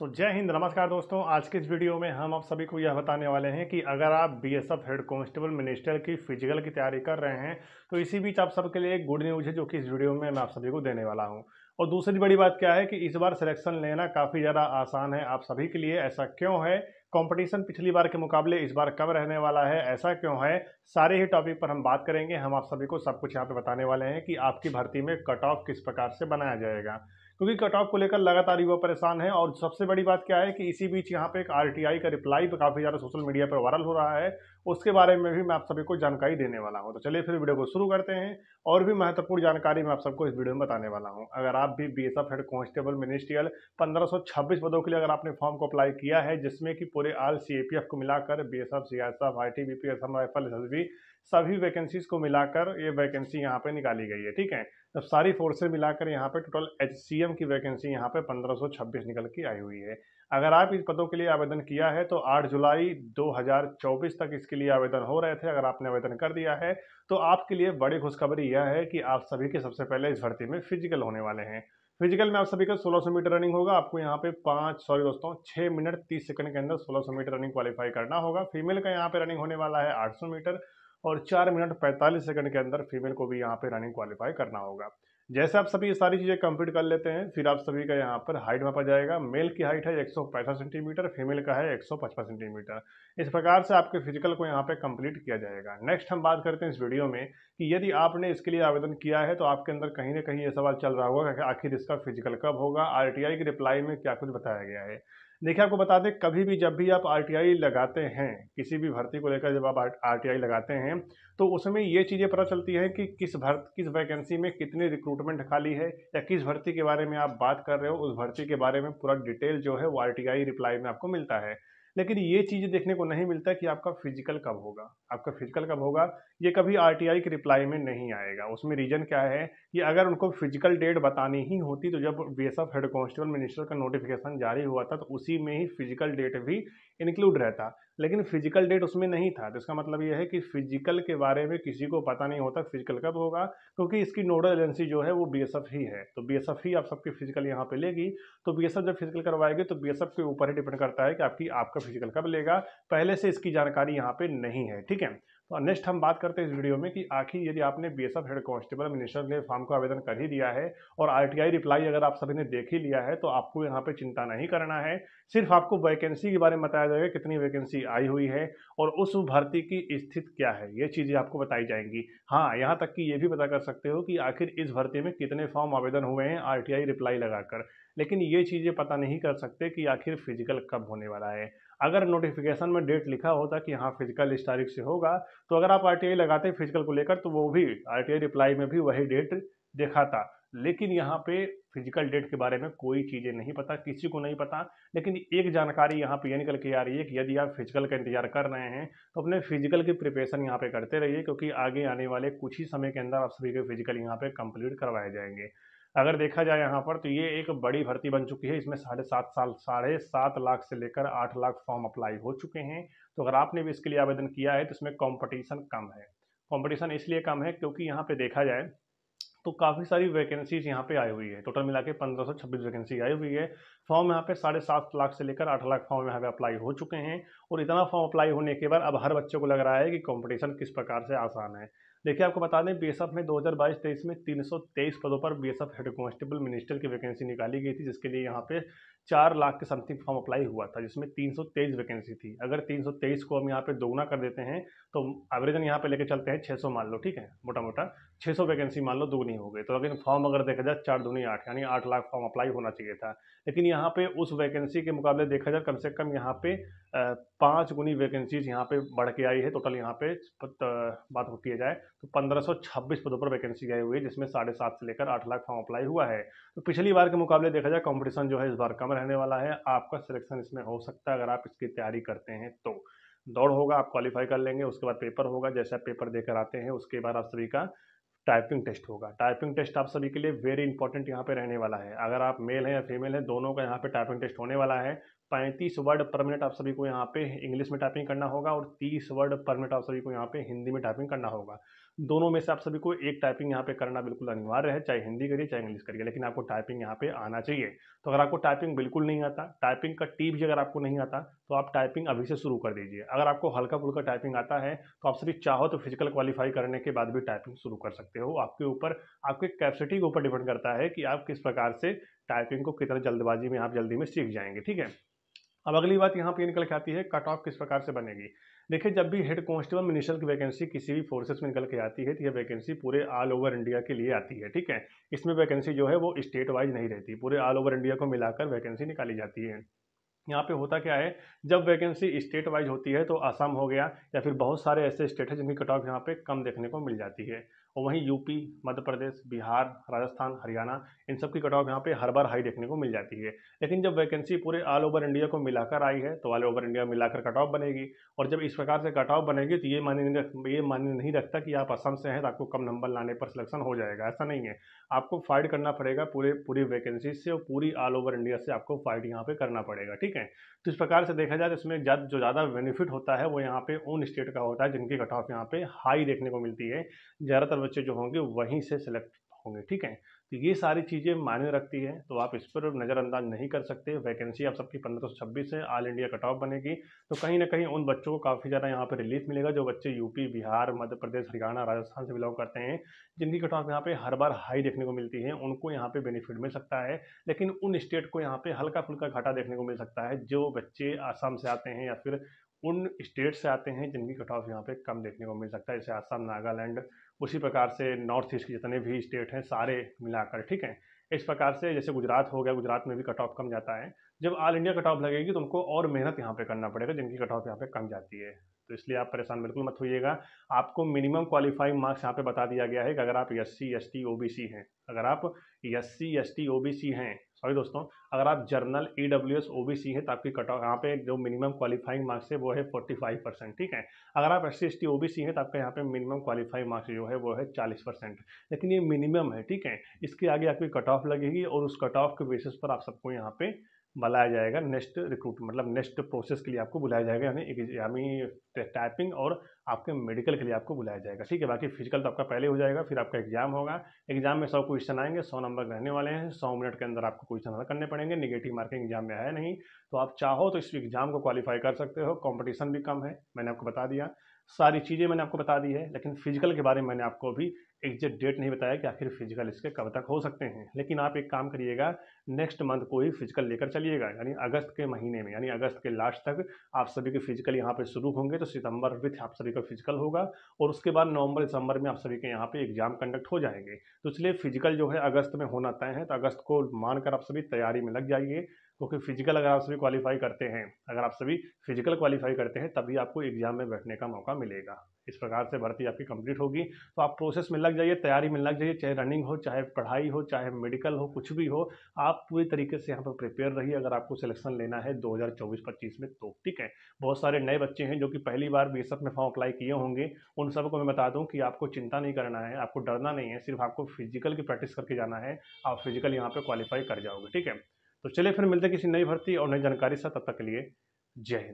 तो जय हिंद नमस्कार दोस्तों आज के इस वीडियो में हम आप सभी को यह बताने वाले हैं कि अगर आप बीएसएफ हेड कांस्टेबल मिनिस्टर की फिजिकल की तैयारी कर रहे हैं तो इसी बीच आप सबके लिए एक गुड न्यूज़ है जो कि इस वीडियो में मैं आप सभी को देने वाला हूं और दूसरी बड़ी बात क्या है कि इस बार सिलेक्शन लेना काफ़ी ज़्यादा आसान है आप सभी के लिए ऐसा क्यों है कॉम्पिटिशन पिछली बार के मुकाबले इस बार कम रहने वाला है ऐसा क्यों है सारे ही टॉपिक पर हम बात करेंगे हम आप सभी को सब कुछ यहाँ पर बताने वाले हैं कि आपकी भर्ती में कट ऑफ किस प्रकार से बनाया जाएगा क्योंकि कट ऑफ को लेकर लगातार युवा परेशान है और सबसे बड़ी बात क्या है कि इसी बीच यहाँ पे एक आर का रिप्लाई काफ़ी ज़्यादा सोशल मीडिया पर वायरल हो रहा है उसके बारे में भी मैं आप सभी को जानकारी देने वाला हूँ तो चलिए फिर वीडियो को शुरू करते हैं और भी महत्वपूर्ण जानकारी मैं आप सबको इस वीडियो में बताने वाला हूँ अगर आप भी B S F head constable ministerial पंद्रह पदों के लिए अगर आपने फॉर्म को अप्लाई किया है जिसमें कि पूरे आल सी ए पी एफ को मिलाकर B S F C S F I T B P S M rifle S S B सभी वैकेंसीज को मिलाकर ये वैकेंसी यहाँ पर निकाली गई है ठीक है जब सारी फोर्सेज मिलाकर यहाँ पे टोटल एच की वैकेंसी यहाँ पर पंद्रह निकल के आई हुई है अगर आप इस पदों के लिए आवेदन किया है तो 8 जुलाई 2024 तक इसके लिए आवेदन हो रहे थे अगर आपने आवेदन कर दिया है तो आपके लिए बड़ी खुशखबरी यह है कि आप सभी के सबसे पहले इस भर्ती में फिजिकल होने वाले हैं फिजिकल में आप सभी का 1600 मीटर रनिंग होगा आपको यहाँ पे पाँच सॉरी दोस्तों छः मिनट तीस सेकंड के अंदर सोलह मीटर रनिंग क्वालिफाई करना होगा फीमेल का यहाँ पे रनिंग होने वाला है आठ मीटर और चार मिनट पैंतालीस सेकंड के अंदर फीमेल को भी यहाँ पे रनिंग क्वालिफाई करना होगा जैसे आप सभी ये सारी चीज़ें कंप्लीट कर लेते हैं फिर आप सभी का यहाँ पर हाइट मापा जाएगा मेल की हाइट है एक सेंटीमीटर फीमेल का है एक सेंटीमीटर इस प्रकार से आपके फिजिकल को यहाँ पे कंप्लीट किया जाएगा नेक्स्ट हम बात करते हैं इस वीडियो में कि यदि आपने इसके लिए आवेदन किया है तो आपके अंदर कहीं ना कहीं ये सवाल चल रहा होगा कि आखिर इसका फिजिकल कब होगा आर की रिप्लाई में क्या कुछ बताया गया है देखिए आपको बता दें कभी भी जब भी आप आरटीआई लगाते हैं किसी भी भर्ती को लेकर जब आप आरटीआई लगाते हैं तो उसमें ये चीज़ें पता चलती हैं कि किस भर्ती किस वैकेंसी में कितनी रिक्रूटमेंट खाली है या किस भर्ती के बारे में आप बात कर रहे हो उस भर्ती के बारे में पूरा डिटेल जो है वो आर रिप्लाई में आपको मिलता है लेकिन ये चीज़ देखने को नहीं मिलता कि आपका फिजिकल कब होगा आपका फिजिकल कब होगा ये कभी आर टी आई की रिप्लाई में नहीं आएगा उसमें रीज़न क्या है कि अगर उनको फिजिकल डेट बतानी ही होती तो जब बी हेड कॉन्स्टेबल मिनिस्टर का नोटिफिकेशन जारी हुआ था तो उसी में ही फिजिकल डेट भी इंक्लूड रहता लेकिन फिजिकल डेट उसमें नहीं था तो इसका मतलब यह है कि फिजिकल के बारे में किसी को पता नहीं होता फिजिकल कब होगा क्योंकि इसकी नोडल एजेंसी जो है वो बी ही है तो बी ही आप सबकी फिजिकल यहाँ पे लेगी तो बी जब फिजिकल करवाएगी तो बी के ऊपर ही डिपेंड करता है कि आपकी आपका फिजिकल कब लेगा पहले से इसकी जानकारी यहाँ पे नहीं है ठीक है तो नेक्स्ट हम बात करते हैं इस वीडियो में कि आखिर यदि आपने B S F head constable minister ने फॉर्म को आवेदन कर ही दिया है और आर टी आई रिप्लाई अगर आप सभी ने देख ही लिया है तो आपको यहाँ पे चिंता नहीं करना है सिर्फ आपको वैकेंसी के बारे में बताया जाएगा कितनी वैकेंसी आई हुई है और उस भर्ती की स्थिति क्या है ये चीज़ें आपको बताई जाएंगी हाँ यहाँ तक कि ये भी पता कर सकते हो कि आखिर इस भर्ती में कितने फॉर्म आवेदन हुए हैं आर रिप्लाई लगाकर लेकिन ये चीज़ें पता नहीं कर सकते कि आखिर फिजिकल कब होने वाला है अगर नोटिफिकेशन में डेट लिखा होता कि हाँ फिजिकल इस तारीख से होगा तो अगर आप आर लगाते फिजिकल को लेकर तो वो भी आर रिप्लाई में भी वही डेट दिखाता लेकिन यहाँ पे फिजिकल डेट के बारे में कोई चीज़ें नहीं पता किसी को नहीं पता लेकिन एक जानकारी यहाँ पे ये निकल के आ रही है कि यदि आप फिजिकल का इंतजार कर रहे हैं तो अपने फिजिकल की प्रिपरेशन यहाँ पे करते रहिए क्योंकि आगे आने वाले कुछ ही समय के अंदर आप सभी के फिजिकल यहाँ पे कंप्लीट करवाए जाएंगे अगर देखा जाए यहाँ पर तो ये एक बड़ी भर्ती बन चुकी है इसमें साढ़े सात साल साढ़े सात लाख से लेकर आठ लाख फॉर्म अप्लाई हो चुके हैं तो अगर आपने भी इसके लिए आवेदन किया है तो इसमें कंपटीशन कम है कंपटीशन इसलिए कम है क्योंकि यहाँ पे देखा जाए तो काफ़ी सारी वैकेंसीज यहाँ पे आई हुई है टोटल मिला के पंद्रह वैकेंसी आई हुई है फॉर्म यहाँ पे साढ़े सात लाख से लेकर आठ लाख फॉर्म यहाँ पे अप्लाई हो चुके हैं और इतना फॉर्म अप्लाई होने के बाद अब हर बच्चे को लग रहा है कि कंपटीशन किस प्रकार से आसान है देखिए आपको बता दें बीएसएफ में 2022-23 में 323 पदों पर बीएसएफ हेड कांस्टेबल मिनिस्टर की वैकेंसी निकाली गई थी जिसके लिए यहाँ पे चार लाख के समथिंग फॉर्म अप्लाई हुआ था जिसमें तीन सौ तेईस वैकेंसी थी अगर तीन सौ तेईस को हम यहाँ पे दोगुना कर देते हैं तो एवरेजन यहाँ पे लेके चलते हैं छः सौ मान लो ठीक है मोटा मोटा छः सौ वैकेंसी मान लो दोगुनी हो गई तो अगर फॉर्म अगर देखा जाए चार दोनी आठ यानी आठ लाख फॉर्म अप्लाई होना चाहिए था लेकिन यहाँ पे उस वैकेंसी के मुकाबले देखा जाए कम से कम यहाँ पे पाँच गुनी वैकेंसीज यहाँ पे बढ़ के आई है टोटल यहाँ पे बात होती जाए तो छब्बीस पदों पर वैकेंसी आई हुई है जिसमें साढ़े सात से लेकर आठ लाख फॉर्म अप्लाई हुआ है तो पिछली बार के मुकाबले देखा जाए कॉम्पिटिशन जो है इस बार कम रहने वाला है आपका सिलेक्शन इसमें हो सकता है अगर आप इसकी तैयारी करते हैं तो दौड़ होगा आप क्वालिफाई कर लेंगे उसके बाद पेपर होगा जैसा पेपर देकर आते हैं उसके बाद आप सभी का टाइपिंग टेस्ट होगा टाइपिंग टेस्ट आप सभी के लिए वेरी इंपॉर्टेंट यहाँ पे रहने वाला है अगर आप मेल हैं या फीमेल हैं दोनों का यहाँ पे टाइपिंग टेस्ट होने वाला है पैंतीस वर्ड पर मिनट आप सभी को यहाँ पे इंग्लिश में टाइपिंग करना होगा और तीस वर्ड पर मिनट आप सभी को यहाँ पे हिंदी में टाइपिंग करना होगा दोनों में से आप सभी को एक टाइपिंग यहाँ पे करना बिल्कुल अनिवार्य है चाहे हिंदी करिए चाहे इंग्लिश करिए लेकिन आपको टाइपिंग यहाँ पे आना चाहिए तो अगर आपको टाइपिंग बिल्कुल नहीं आता टाइपिंग का टी भी अगर आपको नहीं आता तो आप टाइपिंग अभी से शुरू कर दीजिए अगर आपको हल्का फुल्का टाइपिंग आता है तो आप सभी चाहो तो फिजिकल क्वालिफाई करने के बाद भी टाइपिंग शुरू कर सकते हो आपके ऊपर आपके कैपेसिटी के ऊपर डिपेंड करता है कि आप किस प्रकार से टाइपिंग को कितना जल्दबाजी में आप जल्दी में सीख जाएंगे ठीक है अब अगली बात यहाँ पे निकल के आती है कट ऑफ किस प्रकार से बनेगी देखिए जब भी हेड कॉन्स्टेबल मिनिस्टर की वैकेंसी किसी भी फोर्सेस में निकल के आती है तो यह वैकेंसी पूरे ऑल ओवर इंडिया के लिए आती है ठीक है इसमें वैकेंसी जो है वो स्टेट वाइज नहीं रहती पूरे ऑल ओवर इंडिया को मिलाकर वैकेंसी निकाली जाती है यहाँ पे होता क्या है जब वैकेंसी स्टेट वाइज होती है तो आसाम हो गया या फिर बहुत सारे ऐसे स्टेट हैं जिनकी कट ऑफ यहाँ पे कम देखने को मिल जाती है और वहीं यूपी मध्य प्रदेश बिहार राजस्थान हरियाणा इन सब की कट ऑफ यहाँ पे हर बार हाई देखने को मिल जाती है लेकिन जब वैकेंसी पूरे ऑल ओवर इंडिया को मिलाकर आई है तो ऑल ओवर इंडिया मिलाकर कट ऑफ बनेगी और जब इस प्रकार से कट ऑफ बनेगी तो ये मान्य नहीं ये मान्य नहीं रखता कि आप असम से हैं तो आपको कम नंबर लाने पर सिलेक्शन हो जाएगा ऐसा नहीं है आपको फाइट करना पड़ेगा पूरे पूरी वैकेंसी से और पूरी ऑल ओवर इंडिया से आपको फाइट यहाँ पर करना पड़ेगा ठीक है तो इस प्रकार से देखा जाए तो इसमें जो ज़्यादा बेनिफिट होता है वो यहाँ पे उन स्टेट का होता है जिनकी कट ऑफ यहाँ पे हाई देखने को मिलती है ज़्यादातर बच्चे जो होंगे वहीं से सिलेक्ट होंगे ठीक है तो ये सारी चीज़ें मायने रखती है तो आप इस पर नज़रअंदाज नहीं कर सकते वैकेंसी आप सबकी पंद्रह सौ छब्बीस है ऑल इंडिया कट ऑफ बनेगी तो कहीं ना कहीं उन बच्चों को काफ़ी ज़्यादा यहाँ पर रिलीफ मिलेगा जो बच्चे यूपी बिहार मध्य प्रदेश हरियाणा राजस्थान से बिलोंग करते हैं जिनकी कट ऑफ यहाँ पर हर बार हाई देखने को मिलती है उनको यहाँ पर बेनिफिट मिल सकता है लेकिन उन स्टेट को यहाँ पर हल्का फुल्का घाटा देखने को मिल सकता है जो बच्चे आसाम से आते हैं या फिर उन स्टेट से आते हैं जिनकी कट ऑफ यहाँ पर कम देखने को मिल सकता है जैसे आसाम नागालैंड उसी प्रकार से नॉर्थ ईस्ट के जितने भी स्टेट हैं सारे मिलाकर ठीक है इस प्रकार से जैसे गुजरात हो गया गुजरात में भी कट ऑफ कम जाता है जब ऑल इंडिया कट ऑफ लगेगी तो उनको और मेहनत यहाँ पे करना पड़ेगा जिनकी कट ऑफ यहाँ पे कम जाती है तो इसलिए आप परेशान बिल्कुल मत होइएगा आपको मिनिमम क्वालिफाइंग मार्क्स यहाँ पे बता दिया गया है कि अगर आप S C S T O B C हैं अगर आप S C S T O B C हैं सॉरी दोस्तों अगर आप general E W S O B C हैं तो आपकी कट ऑफ यहाँ पे जो मिनिमम क्वालिफाइंग मार्क्स है वो है फोर्टी फाइव परसेंट ठीक है अगर आप S C S T O B C हैं तो आपका यहाँ पे मिनिमम क्वालिफाइंग मार्क्स जो है वो है चालीस परसेंट लेकिन ये मिनिमम है ठीक है इसके आगे आपकी कट ऑफ लगेगी और उस कट ऑफ के बेसिस पर आप सबको यहाँ पे बुलाया जाएगा नेक्स्ट रिक्रूट मतलब नेक्स्ट प्रोसेस के लिए आपको बुलाया जाएगा यानी एग्जामी टाइपिंग और आपके मेडिकल के लिए आपको बुलाया जाएगा ठीक है बाकी फिजिकल तो आपका पहले हो जाएगा फिर आपका एग्जाम होगा एग्जाम में सौ क्वेश्चन आएंगे सौ नंबर रहने वाले हैं सौ मिनट के अंदर आपको क्वेश्चन करने पड़ेंगे निगेटिव मार्किंग एग्जाम में आया नहीं तो आप चाहो तो इस एग्जाम को क्वालिफाई कर सकते हो कॉम्पिटिशन भी कम है मैंने आपको बता दिया सारी चीज़ें मैंने आपको बता दी है लेकिन फिजिकल के बारे में मैंने आपको अभी एग्जैक्ट डेट नहीं बताया कि आखिर फिजिकल इसके कब तक हो सकते हैं लेकिन आप एक काम करिएगा नेक्स्ट मंथ को ही फिजिकल लेकर चलिएगा यानी अगस्त के महीने में यानी अगस्त के लास्ट तक आप सभी के फिजिकल यहाँ पे शुरू होंगे तो सितंबर विथ आप सभी का फिजिकल होगा और उसके बाद नवंबर दिसंबर में आप सभी के यहाँ पे एग्जाम कंडक्ट हो जाएंगे तो इसलिए फिजिकल जो है अगस्त में होना तय है तो अगस्त को मानकर आप सभी तैयारी में लग जाइए क्योंकि फिजिकल अगर आप सभी क्वालिफाई करते हैं अगर आप सभी फिजिकल क्वालिफाई करते हैं तभी आपको एग्जाम में बैठने का मौका मिलेगा इस प्रकार से भर्ती आपकी कंप्लीट होगी तो आप प्रोसेस में लग जाइए तैयारी में लग जाइए चाहे रनिंग हो चाहे पढ़ाई हो चाहे मेडिकल हो कुछ भी हो आप पूरी तरीके से यहाँ पर प्रिपेयर रहिए अगर आपको सिलेक्शन लेना है 2024-25 में तो ठीक है बहुत सारे नए बच्चे हैं जो कि पहली बार बी में फॉर्म अप्लाई किए होंगे उन सबको मैं बता दूँ कि आपको चिंता नहीं करना है आपको डरना नहीं है सिर्फ आपको फिजिकल की प्रैक्टिस करके जाना है आप फिजिकल यहाँ पर क्वालिफाई कर जाओगे ठीक है तो चलिए फिर मिलते किसी नई भर्ती और नई जानकारी से तब तक के लिए जय हिंद